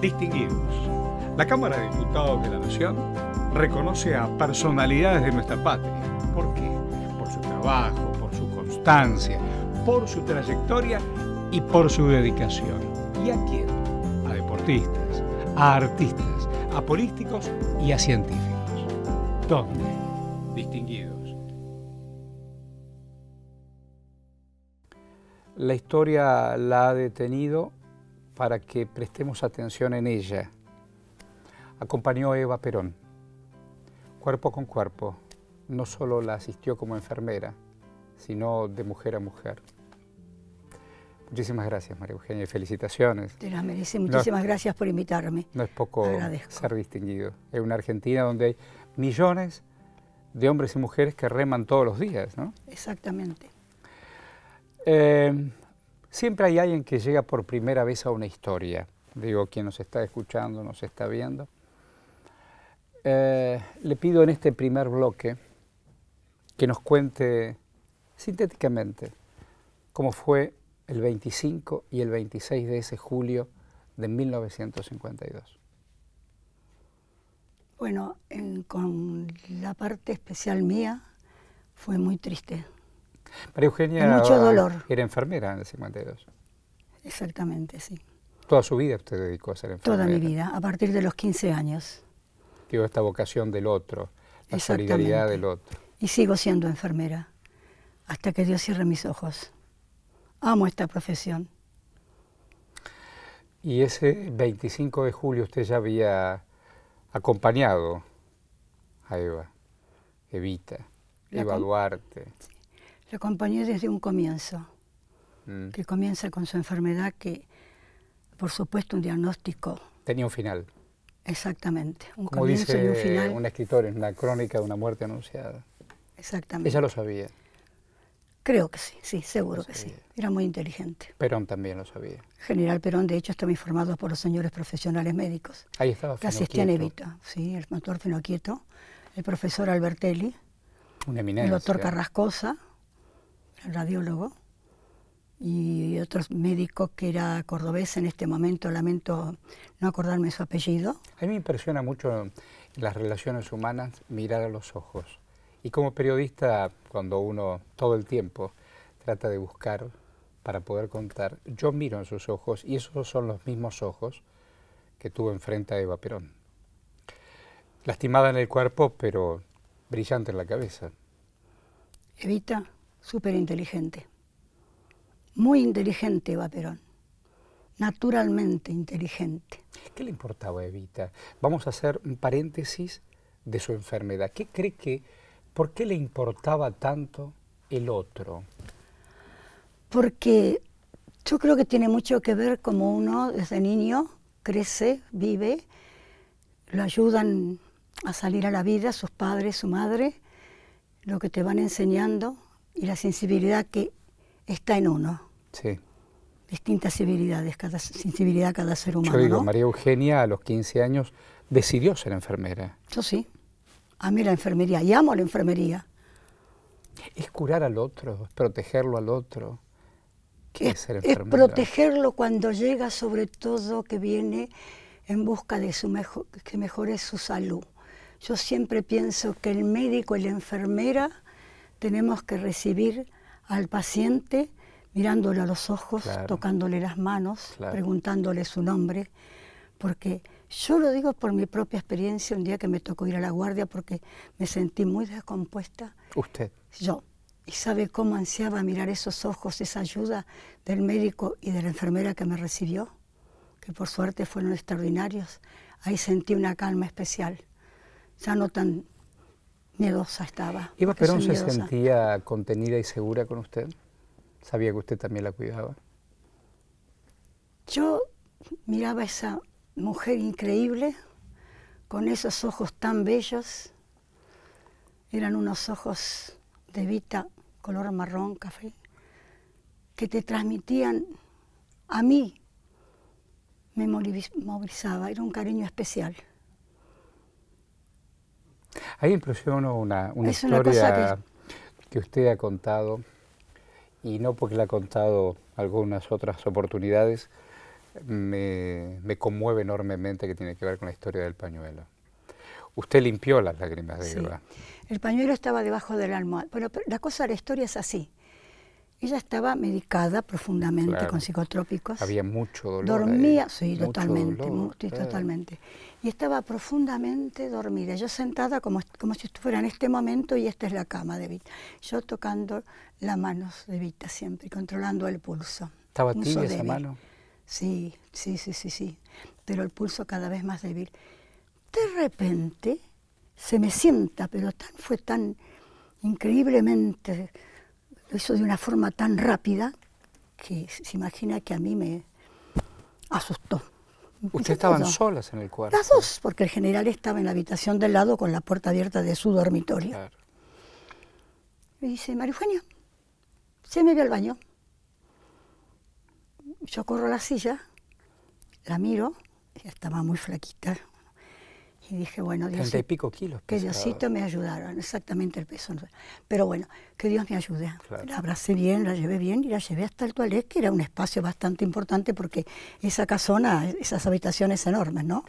Distinguidos, La Cámara de Diputados de la Nación reconoce a personalidades de nuestra patria. ¿Por qué? Por su trabajo, por su constancia, por su trayectoria y por su dedicación. ¿Y a quién? A deportistas, a artistas, a políticos y a científicos. ¿Dónde? Distinguidos. La historia la ha detenido para que prestemos atención en ella. Acompañó Eva Perón, cuerpo con cuerpo. No solo la asistió como enfermera, sino de mujer a mujer. Muchísimas gracias, María Eugenia, y felicitaciones. Te las merece. Muchísimas gracias por invitarme. No es poco ser distinguido. Es una Argentina donde hay millones de hombres y mujeres que reman todos los días, ¿no? Exactamente. Eh, Siempre hay alguien que llega por primera vez a una historia. Digo, quien nos está escuchando, nos está viendo. Eh, le pido en este primer bloque que nos cuente sintéticamente cómo fue el 25 y el 26 de ese julio de 1952. Bueno, con la parte especial mía fue muy triste. María Eugenia era enfermera en el 52. Exactamente, sí. Toda su vida usted dedicó a ser enfermera. Toda mi vida, a partir de los 15 años. Digo, esta vocación del otro, la solidaridad del otro. Y sigo siendo enfermera, hasta que Dios cierre mis ojos. Amo esta profesión. Y ese 25 de julio usted ya había acompañado a Eva, Evita, Eva Duarte. Lo acompañé desde un comienzo, mm. que comienza con su enfermedad, que por supuesto un diagnóstico. Tenía un final. Exactamente, un comienzo y un final. Un escritor en una crónica de una muerte anunciada. Exactamente. Ella lo sabía. Creo que sí, sí, seguro que sí. Era muy inteligente. Perón también lo sabía. General Perón, de hecho, estaba informado por los señores profesionales médicos. Ahí estaba Que sí, el doctor Finoquieto, el profesor Albertelli, Un el doctor Carrascosa, radiólogo, y otro médico que era cordobés en este momento, lamento no acordarme su apellido. A mí me impresiona mucho en las relaciones humanas mirar a los ojos. Y como periodista, cuando uno todo el tiempo trata de buscar para poder contar, yo miro en sus ojos y esos son los mismos ojos que tuvo enfrente a Eva Perón. Lastimada en el cuerpo, pero brillante en la cabeza. Evita súper inteligente. Muy inteligente va Perón. Naturalmente inteligente. ¿Qué le importaba a Evita? Vamos a hacer un paréntesis de su enfermedad. ¿Qué cree que, por qué le importaba tanto el otro? Porque yo creo que tiene mucho que ver como uno desde niño crece, vive, lo ayudan a salir a la vida sus padres, su madre, lo que te van enseñando, y la sensibilidad que está en uno. Sí. Distintas sensibilidades, cada sensibilidad cada ser humano. Yo María Eugenia a los 15 años decidió ser enfermera. Yo sí. A mí la enfermería, y amo la enfermería. Es curar al otro, es protegerlo al otro. ¿Qué es, ser enfermera? protegerlo cuando llega, sobre todo que viene en busca de su que mejore su salud. Yo siempre pienso que el médico y la enfermera tenemos que recibir al paciente mirándole a los ojos, tocándole las manos, preguntándole su nombre, porque yo lo digo por mi propia experiencia, un día que me tocó ir a la guardia porque me sentí muy descompuesta. ¿Usted? Yo. Y sabe cómo ansiaba mirar esos ojos, esa ayuda del médico y de la enfermera que me recibió, que por suerte fueron extraordinarios. Ahí sentí una calma especial, ya no tan miedosa estaba. ¿Iba Perón se sentía contenida y segura con usted? ¿Sabía que usted también la cuidaba? Yo miraba a esa mujer increíble, con esos ojos tan bellos. Eran unos ojos de vita, color marrón, café, que te transmitían a mí, me movilizaba, era un cariño especial. Ahí impresionó una, historia que... usted ha contado, y no porque la ha contado algunas otras oportunidades, me, me, conmueve enormemente que tiene que ver con la historia del pañuelo. Usted limpió las lágrimas de Eva. El pañuelo estaba debajo del Bueno, pero la cosa de la historia es así. Ella estaba medicada profundamente con psicotrópicos. Había mucho dolor. Dormía, sí, totalmente, eh. totalmente y estaba profundamente dormida. Yo sentada como, como si estuviera en este momento y esta es la cama de Vita. Yo tocando las manos de Vita siempre, controlando el pulso. ¿Estaba tibia esa mano? Sí, sí, sí, sí, sí. Pero el pulso cada vez más débil. De repente se me sienta, pero tan, fue tan increíblemente, lo hizo de una forma tan rápida que se imagina que a mí me asustó. Ustedes estaban solas en el cuarto. Las dos, porque el general estaba en la habitación del lado con la puerta abierta de su dormitorio. Me dice, María se me ve al baño. Yo corro la silla, la miro, ella estaba muy flaquita, y dije, bueno, Dios. pico kilos. Que Diosito me ayudaron, exactamente el peso. Pero bueno, que Dios me ayude. La abracé bien, la llevé bien y la llevé hasta el toilet, que era un espacio bastante importante porque esa casona, esas habitaciones enormes, ¿no?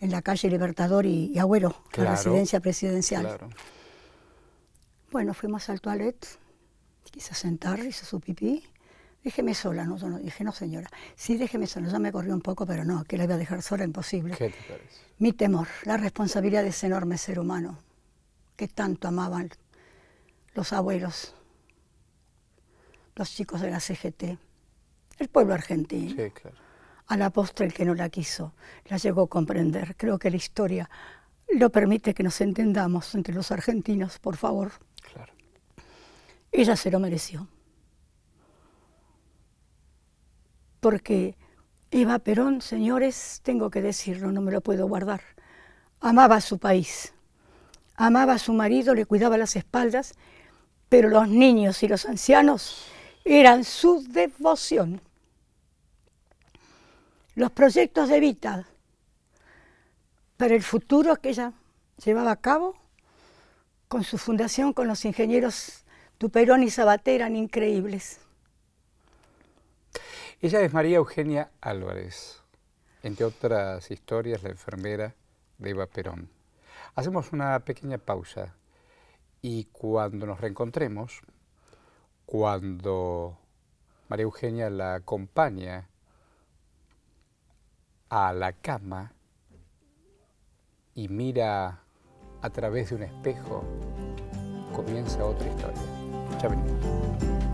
En la calle Libertador y, Agüero, la residencia presidencial. Bueno, fuimos al toilet, quise sentar, hizo su pipí déjeme sola. No, no, dije, no señora, sí, déjeme sola. Ya me corrió un poco, pero no, que la iba a dejar sola, imposible. Mi temor, la responsabilidad de ese enorme ser humano que tanto amaban los abuelos, los chicos de la CGT, el pueblo argentino. Sí, claro. A la postre el que no la quiso, la llegó a comprender. Creo que la historia lo permite que nos entendamos entre los argentinos, por favor. Claro. Ella se lo mereció. porque Eva Perón, señores, tengo que decirlo, no me lo puedo guardar, amaba a su país, amaba a su marido, le cuidaba las espaldas, pero los niños y los ancianos eran su devoción. Los proyectos de vida para el futuro que ella llevaba a cabo con su fundación, con los ingenieros Tuperón y Sabater, eran increíbles. Ella es María Eugenia Álvarez, entre otras historias, la enfermera de Eva Perón. Hacemos una pequeña pausa y cuando nos reencontremos, cuando María Eugenia la acompaña a la cama y mira a través de un espejo, comienza otra historia. Ya venimos.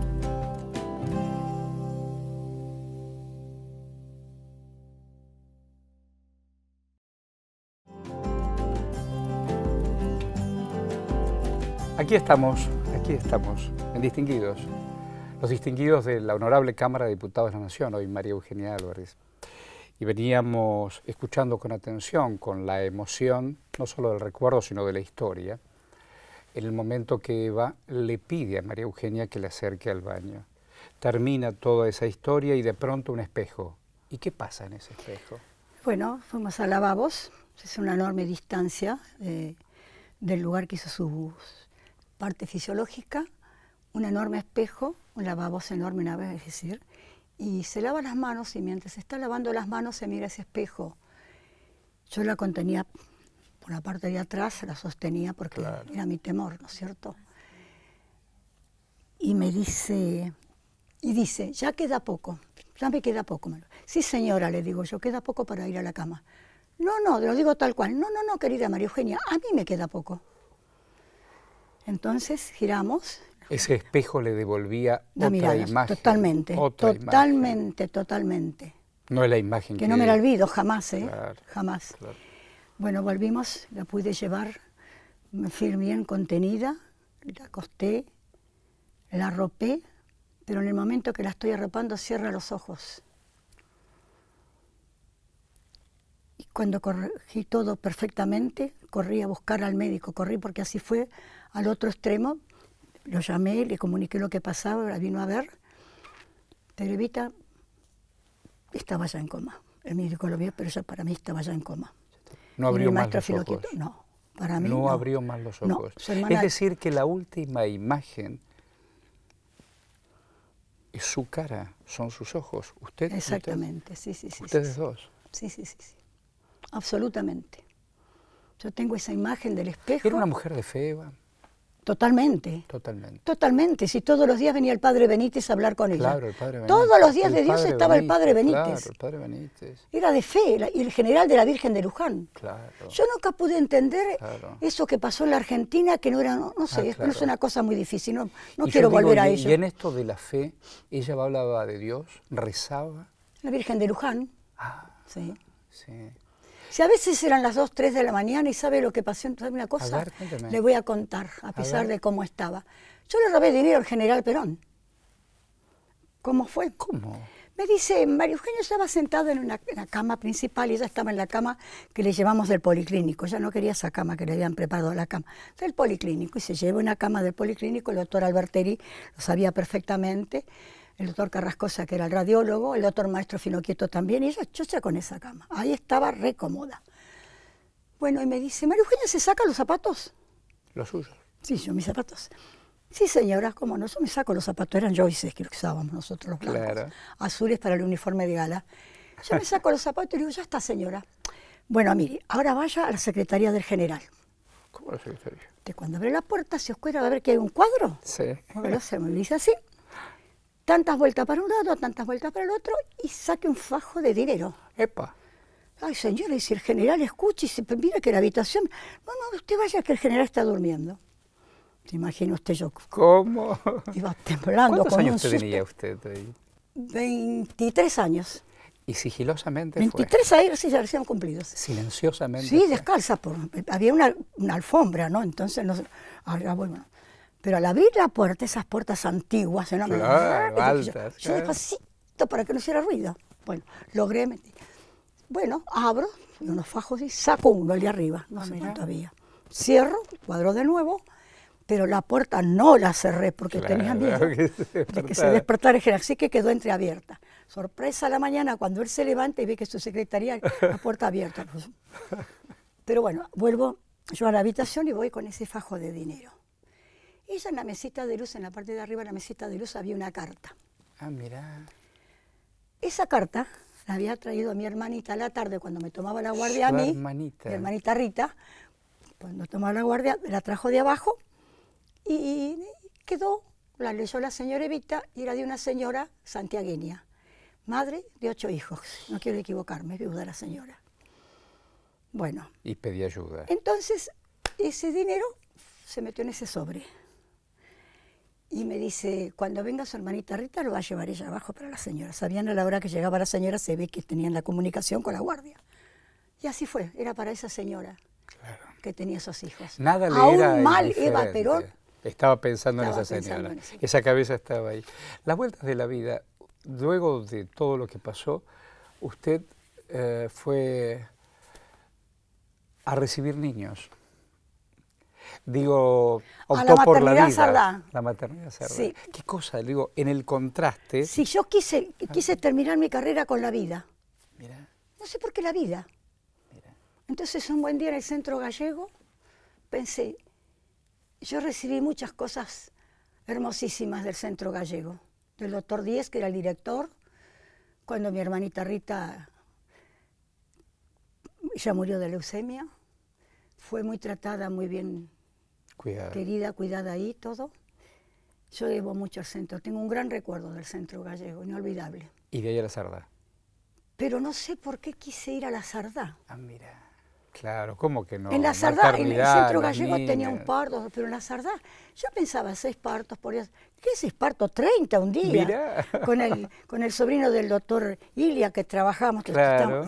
Aquí estamos, aquí estamos, en Distinguidos. Los distinguidos de la Honorable Cámara de Diputados de la Nación, hoy María Eugenia Álvarez. Y veníamos escuchando con atención, con la emoción, no solo del recuerdo, sino de la historia, en el momento que Eva le pide a María Eugenia que le acerque al baño. Termina toda esa historia y de pronto un espejo. ¿Y qué pasa en ese espejo? Bueno, fuimos a lavabos, es una enorme distancia eh, del lugar que hizo su, parte fisiológica, un enorme espejo, un lavabo enorme, una vez, es decir, y se lava las manos y mientras se está lavando las manos se mira ese espejo. Yo la contenía por la parte de atrás, la sostenía porque era mi temor, ¿no es cierto? Y me dice, y dice, ya queda poco, ya me queda poco. Sí, señora, le digo yo, queda poco para ir a la cama. No, no, lo digo tal cual. No, no, no, querida María Eugenia, a mí me queda poco. Entonces giramos. Ese espejo le devolvía la otra mirada, Totalmente, totalmente, totalmente. No es la imagen que... que no me la olvido, jamás, ¿eh? jamás. Bueno, volvimos, la pude llevar, me bien contenida, la acosté, la arropé, pero en el momento que la estoy arropando cierra los ojos. Y cuando corregí todo perfectamente, corrí a buscar al médico, corrí porque así fue al otro extremo. Lo llamé, le comuniqué lo que pasaba, la vino a ver. Terevita estaba ya en coma. El médico lo vio, pero ya para mí estaba ya en coma. ¿No abrió más los ojos? No, para mí no, abrió más los ojos. Es decir, que la última imagen es su cara, son sus ojos. Usted, Exactamente, sí, sí, sí. Ustedes dos. Sí, sí, sí, sí. Absolutamente. Yo tengo esa imagen del espejo. ¿Era una mujer de fe, Totalmente. Totalmente. Totalmente. Si todos los días venía el padre Benítez a hablar con ella. el Todos los días de Dios estaba el padre Benítez. padre Benítez. Era de fe, y el general de la Virgen de Luján. Claro. Yo nunca pude entender eso que pasó en la Argentina, que no era, no, sé, ah, es una cosa muy difícil, no, no quiero volver a ello. Y en esto de la fe, ella hablaba de Dios, rezaba. La Virgen de Luján. Ah, sí. Sí. Si a veces eran las 2, 3 de la mañana y sabe lo que pasó, ¿sabe una cosa? le voy a contar, a pesar de cómo estaba. Yo le robé dinero al general Perón. ¿Cómo fue? ¿Cómo? Me dice, María Eugenia estaba sentada en, una, la cama principal y ella estaba en la cama que le llevamos del policlínico. Ella no quería esa cama que le habían preparado la cama del policlínico y se lleva una cama del policlínico. El doctor Alberteri lo sabía perfectamente el doctor Carrascosa, que era el radiólogo, el doctor Maestro Finoquieto también, y ella chocha con esa cama. Ahí estaba re cómoda. Bueno, y me dice, María Eugenia, ¿se saca los zapatos? ¿Los suyos? Sí, yo mis zapatos. Sí, señora, como no, yo me saco los zapatos, eran joyces que usábamos nosotros los blancos, claro. azules para el uniforme de gala. Yo me saco los zapatos y digo, ya está, señora. Bueno, mire, ahora vaya a la Secretaría del General. ¿Cómo la Secretaría? Que cuando abre la puerta se oscura va a ver que hay un cuadro. Sí. No lo me dice así tantas vueltas para un lado, tantas vueltas para el otro y saque un fajo de dinero. Epa. Ay, señora, y si el general escucha y se mira que la habitación. No, no, usted vaya que el general está durmiendo. Te imagino usted yo? ¿Cómo? Iba temblando. ¿Cuántos años tenía usted ahí? 23 años. ¿Y sigilosamente 23 años sí, ya recién cumplidos. ¿Silenciosamente? Sí, descalza. Por, había una, alfombra, ¿no? Entonces, no, ahora, bueno, pero al abrir la puerta, esas puertas antiguas, ¿no? yo, despacito para que no hiciera ruido. Bueno, logré meter. Bueno, abro unos fajos y saco uno el de arriba, no se ah, sé había. Cierro, cuadro de nuevo, pero la puerta no la cerré porque tenía miedo de que se despertara. el Así que quedó entreabierta. Sorpresa la mañana cuando él se levanta y ve que su secretaría, la puerta abierta. Pero bueno, vuelvo yo a la habitación y voy con ese fajo de dinero. Ella en la mesita de luz, en la parte de arriba de la mesita de luz, había una carta. Ah, mira. Esa carta la había traído mi hermanita la tarde cuando me tomaba la guardia a mí. Hermanita. Mi hermanita Rita, cuando tomaba la guardia, la trajo de abajo y quedó, la leyó la señora Evita y era de una señora santiagueña, madre de ocho hijos. No quiero equivocarme, viuda la señora. Bueno. Y pedí ayuda. Entonces, ese dinero se metió en ese sobre. Y me dice, cuando venga su hermanita Rita, lo va a llevar ella abajo para la señora. Sabían a la hora que llegaba la señora, se ve que tenían la comunicación con la guardia. Y así fue, era para esa señora claro. que tenía esos hijos. Nada le Aún era mal Eva Perón. Estaba pensando en esa señora. esa. cabeza estaba ahí. Las vueltas de la vida, luego de todo lo que pasó, usted eh, fue a recibir niños digo, a la por la La maternidad Sardá. Sí. Qué cosa, digo, en el contraste. si yo quise, quise terminar mi carrera con la vida. Mira. No sé por qué la vida. Mira. Entonces un buen día en el centro gallego pensé, yo recibí muchas cosas hermosísimas del centro gallego, del doctor Díez, que era el director, cuando mi hermanita Rita ya murió de leucemia, fue muy tratada, muy bien querida, cuidada ahí, todo. Yo llevo mucho al centro. Tengo un gran recuerdo del centro gallego, inolvidable. ¿Y de ahí a la Sardá? Pero no sé por qué quise ir a la Sardá. Ah, mira. Claro, ¿cómo que no? En la Sardá, en el centro gallego tenía un parto pero en la Sardá yo pensaba seis partos por día. ¿Qué seis partos? treinta un día. Con el, con el sobrino del doctor Ilia que trabajamos,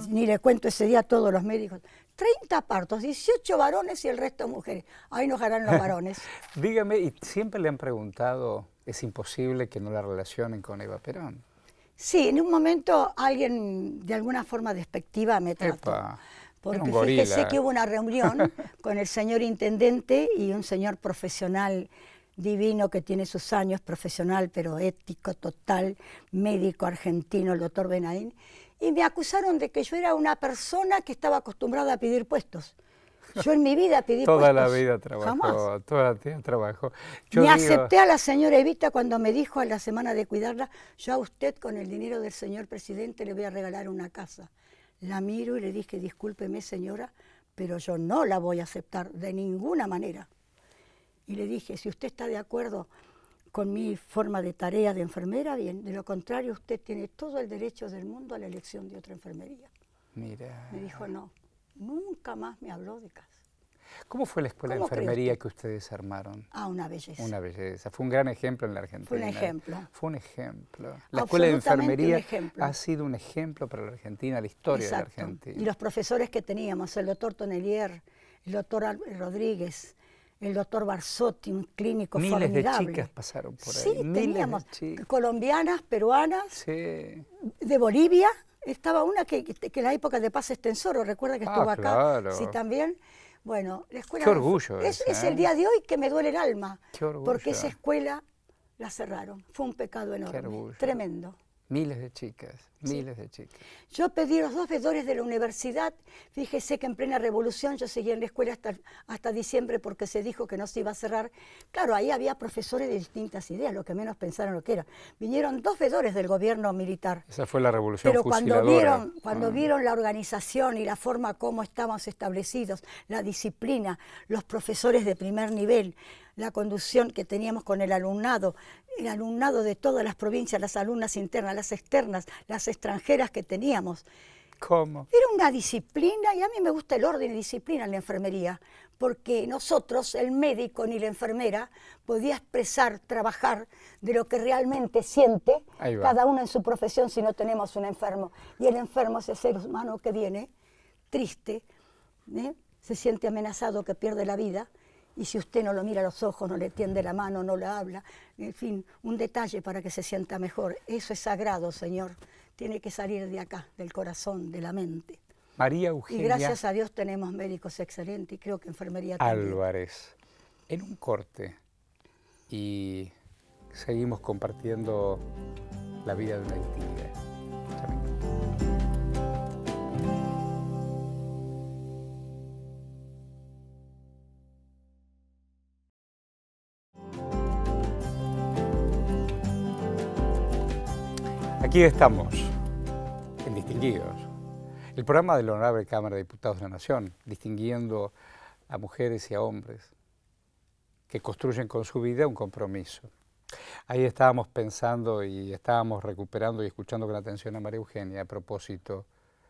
ni le cuento ese día a todos los médicos. 30 partos, 18 varones y el resto mujeres. Ahí nos harán los varones. Dígame, y siempre le han preguntado, es imposible que no la relacionen con Eva Perón. Sí, en un momento alguien de alguna forma despectiva me trató. porque fíjese que hubo una reunión con el señor intendente y un señor profesional divino que tiene sus años, profesional pero ético total, médico argentino, el doctor Benadín y me acusaron de que yo era una persona que estaba acostumbrada a pedir puestos. Yo en mi vida pedí puestos. Toda la vida trabajo toda la vida me acepté a la señora Evita cuando me dijo a la semana de cuidarla, yo a usted con el dinero del señor presidente le voy a regalar una casa. La miro y le dije, discúlpeme señora, pero yo no la voy a aceptar de ninguna manera. Y le dije, si usted está de acuerdo, con mi forma de tarea de enfermera, bien, de lo contrario usted tiene todo el derecho del mundo a la elección de otra enfermería. Mira. Me dijo no, nunca más me habló de casa. ¿Cómo fue la escuela de enfermería que ustedes armaron? Ah, una belleza. Una belleza. Fue un gran ejemplo en la Argentina. Fue un ejemplo. Fue un ejemplo. La escuela de enfermería ha sido un ejemplo para la Argentina, la historia de la Argentina. Y los profesores que teníamos, el doctor Tonelier, el doctor Rodríguez, el doctor Barsotti, un clínico Miles formidable. de chicas pasaron por ahí. Sí, teníamos colombianas, peruanas, de Bolivia. Estaba una que, que, en la época de Paz Extensoro, recuerda que ah, estuvo acá. Sí, también. Bueno, la escuela... Qué orgullo. Es, el ¿eh? día de hoy que me duele el alma. Porque esa escuela la cerraron. Fue un pecado enorme. Tremendo. Miles de chicas, miles de chicas. Yo pedí los dos vedores de la universidad. Fíjese que en plena revolución yo seguía en la escuela hasta, diciembre porque se dijo que no se iba a cerrar. Claro, ahí había profesores de distintas ideas, lo que menos pensaron lo que era. Vinieron dos vedores del gobierno militar. Esa fue la revolución Pero cuando vieron, cuando ah. vieron la organización y la forma como estábamos establecidos, la disciplina, los profesores de primer nivel, la conducción que teníamos con el alumnado, el alumnado de todas las provincias, las alumnas internas, las externas, las extranjeras que teníamos. ¿Cómo? Era una disciplina y a mí me gusta el orden y disciplina en la enfermería, porque nosotros, el médico ni la enfermera, podía expresar, trabajar de lo que realmente siente cada uno en su profesión si no tenemos un enfermo. Y el enfermo es el ser humano que viene triste, ¿eh? se siente amenazado, que pierde la vida, y si usted no lo mira a los ojos, no le tiende la mano, no le habla, en fin, un detalle para que se sienta mejor. Eso es sagrado, Señor. Tiene que salir de acá, del corazón, de la mente. María Eugenia. Y gracias a Dios tenemos médicos excelentes y creo que enfermería también. Álvarez, en un corte y seguimos compartiendo la vida de una Aquí estamos, en Distinguidos, el programa de la Honorable Cámara de Diputados de la Nación, distinguiendo a mujeres y a hombres que construyen con su vida un compromiso. Ahí estábamos pensando y estábamos recuperando y escuchando con atención a María Eugenia a propósito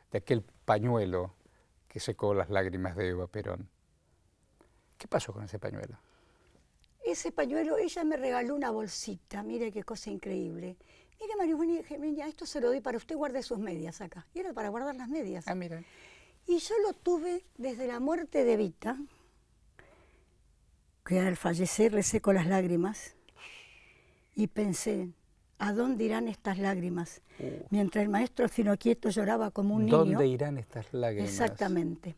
de aquel pañuelo que secó las lágrimas de Eva Perón. ¿Qué pasó con ese pañuelo? Ese pañuelo, ella me regaló una bolsita, mire qué cosa increíble. Mire, María Eugenia, esto se lo doy para usted, guarde sus medias acá. Y era para guardar las medias. Ah, mira. Y yo lo tuve desde la muerte de Vita, que al fallecer recé con las lágrimas y pensé, ¿a dónde irán estas lágrimas? Oh. Mientras el maestro Finoquieto lloraba como un niño. ¿Dónde irán estas lágrimas? Exactamente.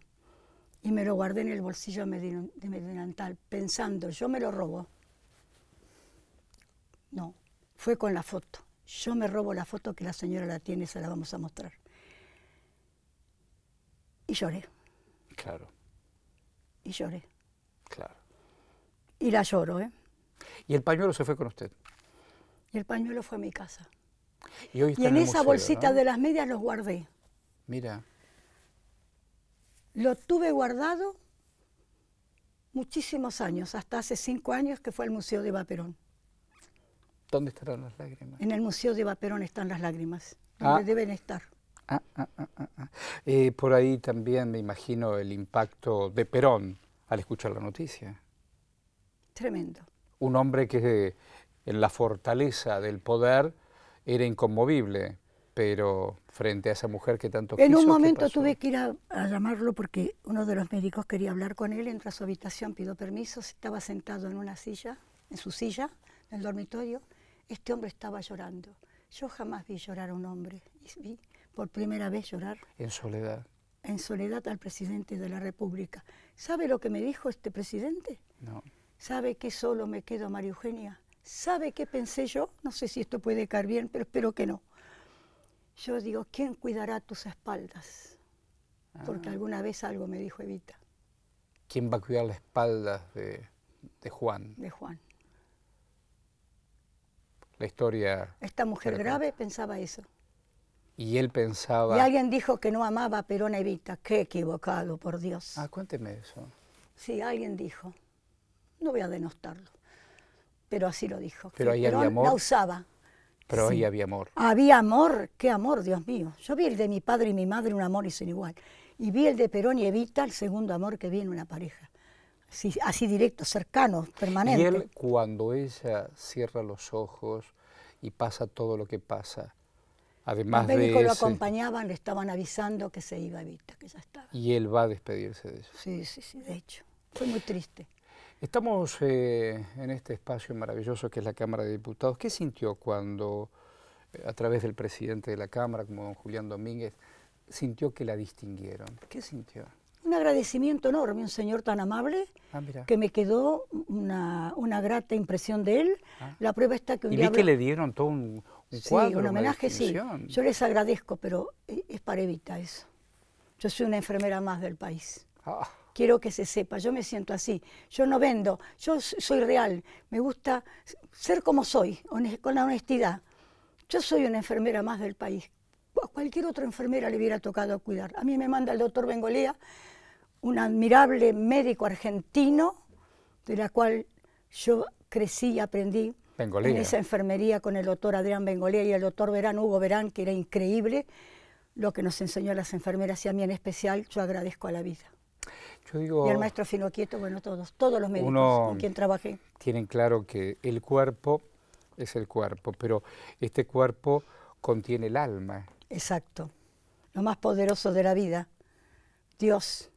Y me lo guardé en el bolsillo de mi delantal, pensando, yo me lo robo. No, fue con la foto. Yo me robo la foto que la señora la tiene, se la vamos a mostrar. Y lloré. Claro. Y lloré. Claro. Y la lloro, ¿eh? ¿Y el pañuelo se fue con usted? Y el pañuelo fue a mi casa. Y, en, esa bolsita de las medias los guardé. Mira. Lo tuve guardado muchísimos años, hasta hace cinco años que fue al Museo de Vaperón. ¿Dónde estarán las lágrimas? En el Museo de Perón están las lágrimas, ah. donde deben estar. Ah ah, ah, ah, eh, por ahí también me imagino el impacto de Perón al escuchar la noticia. Tremendo. Un hombre que en la fortaleza del poder era inconmovible, pero frente a esa mujer que tanto en un momento tuve que ir a, llamarlo porque uno de los médicos quería hablar con él, entra a su habitación, pidió permiso, estaba sentado en una silla, en su silla, en el dormitorio, este hombre estaba llorando. Yo jamás vi llorar a un hombre. Y vi por primera vez llorar. En soledad. En soledad al presidente de la República. ¿Sabe lo que me dijo este presidente? No. ¿Sabe que solo me quedo María Eugenia? ¿Sabe qué pensé yo? No sé si esto puede caer bien, pero espero que no. Yo digo, ¿quién cuidará tus espaldas? Porque ah. alguna vez algo me dijo Evita. ¿Quién va a cuidar las espaldas de Juan? De Juan la historia. Esta mujer grave pensaba eso. Y él pensaba... Y alguien dijo que no amaba a Perón Evita. Qué equivocado, por Dios. Ah, cuénteme eso. Sí, alguien dijo. No voy a denostarlo. Pero así lo dijo. Pero ahí había amor. La usaba. Pero ahí había amor. Había amor. Qué amor, Dios mío. Yo vi el de mi padre y mi madre, un amor y sin igual. Y vi el de Perón y Evita, el segundo amor que vi en una pareja así directo, cercano, permanente. Y él, cuando ella cierra los ojos y pasa todo lo que pasa, además los médicos lo acompañaban, le estaban avisando que se iba a Evita, que ya estaba. Y él va a despedirse de eso. Sí, sí, sí, de hecho. Fue muy triste. Estamos eh, en este espacio maravilloso que es la Cámara de Diputados. ¿Qué sintió cuando, eh, a través del presidente de la Cámara, como don Julián Domínguez, sintió que la distinguieron? ¿Qué sintió? un agradecimiento enorme, un señor tan amable, ah, que me quedó una, una, grata impresión de él. Ah. La prueba está que un ¿Y Vi que le dieron todo un, un homenaje, sí. Yo les agradezco, pero e, es para evitar eso. Yo soy una enfermera más del país. Ah. Quiero que se sepa, yo me siento así. Yo no vendo, yo soy real. Me gusta ser como soy, con la honestidad. Yo soy una enfermera más del país. A cualquier otra enfermera le hubiera tocado cuidar. A mí me manda el doctor Bengolea un admirable médico argentino, de la cual yo crecí y aprendí en esa enfermería con el doctor Adrián Bengolea y el doctor Verán, Hugo Verán, que era increíble lo que nos enseñó a las enfermeras y a mí en especial, yo agradezco a la vida. y al maestro Finoquieto, bueno, todos, todos los médicos con quien trabajé. Tienen claro que el cuerpo es el cuerpo, pero este cuerpo contiene el alma. Exacto, lo más poderoso de la vida, Dios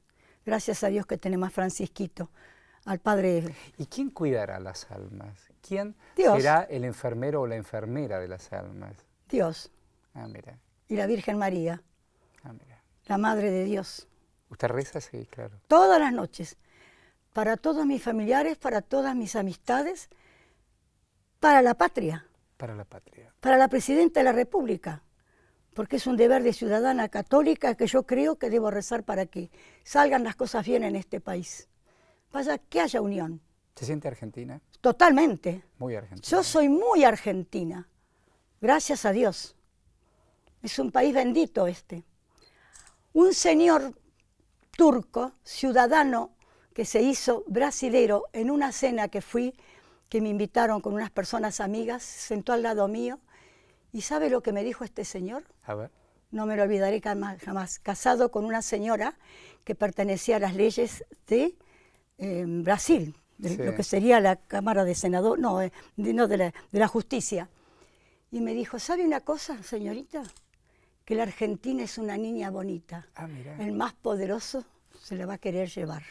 Gracias a Dios que tenemos a Francisquito, al Padre. ¿Y quién cuidará las almas? ¿Quién será el enfermero o la enfermera de las almas? Dios. Ah, mira. Y la Virgen María. Ah, La Madre de Dios. ¿Usted reza? Sí, claro. Todas las noches. Para todos mis familiares, para todas mis amistades, para la patria. Para la patria. Para la Presidenta de la República porque es un deber de ciudadana católica que yo creo que debo rezar para que salgan las cosas bien en este país. Vaya, que haya unión. ¿Se siente argentina? Totalmente. Muy argentina. Yo soy muy argentina, gracias a Dios. Es un país bendito este. Un señor turco, ciudadano, que se hizo brasilero en una cena que fui, que me invitaron con unas personas amigas, sentó al lado mío ¿Y sabe lo que me dijo este señor? A ver. No me lo olvidaré jamás, Casado con una señora que pertenecía a las leyes de em, Brasil, de lo que sería la Cámara de Senador, no, eh, de, de, la, Justicia. Y me dijo, ¿sabe una cosa, señorita? Que la Argentina es una niña bonita. Ah, El más poderoso se la va a querer llevar.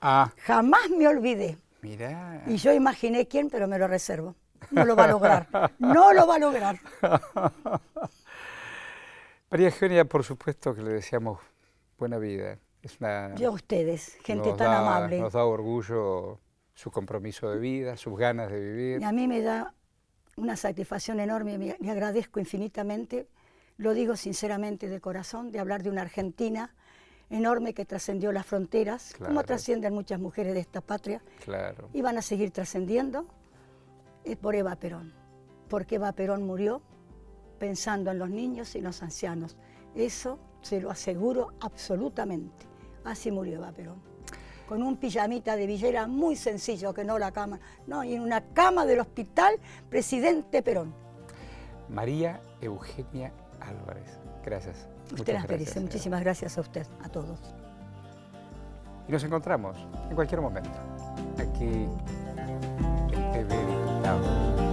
Ah. Jamás me olvidé. Mirá. Y yo imaginé quién, pero me lo reservo no lo va a lograr, no lo va a lograr. María Eugenia, por supuesto que le deseamos buena vida. Es Yo a ustedes, gente tan amable. Nos da orgullo su compromiso de vida, sus ganas de vivir. Y a mí me da una satisfacción enorme, me, agradezco infinitamente, lo digo sinceramente de corazón, de hablar de una Argentina enorme que trascendió las fronteras, como trascienden muchas mujeres de esta patria, claro. y van a seguir trascendiendo es por Eva Perón, porque Eva Perón murió pensando en los niños y los ancianos. Eso se lo aseguro absolutamente. Así murió Eva Perón. Con un pijamita de villera muy sencillo, que no la cama, no, y en una cama del hospital, presidente Perón. María Eugenia Álvarez, gracias. Usted las muchísimas gracias a usted, a todos. Y nos encontramos en cualquier momento, aquí en TV. Tchau.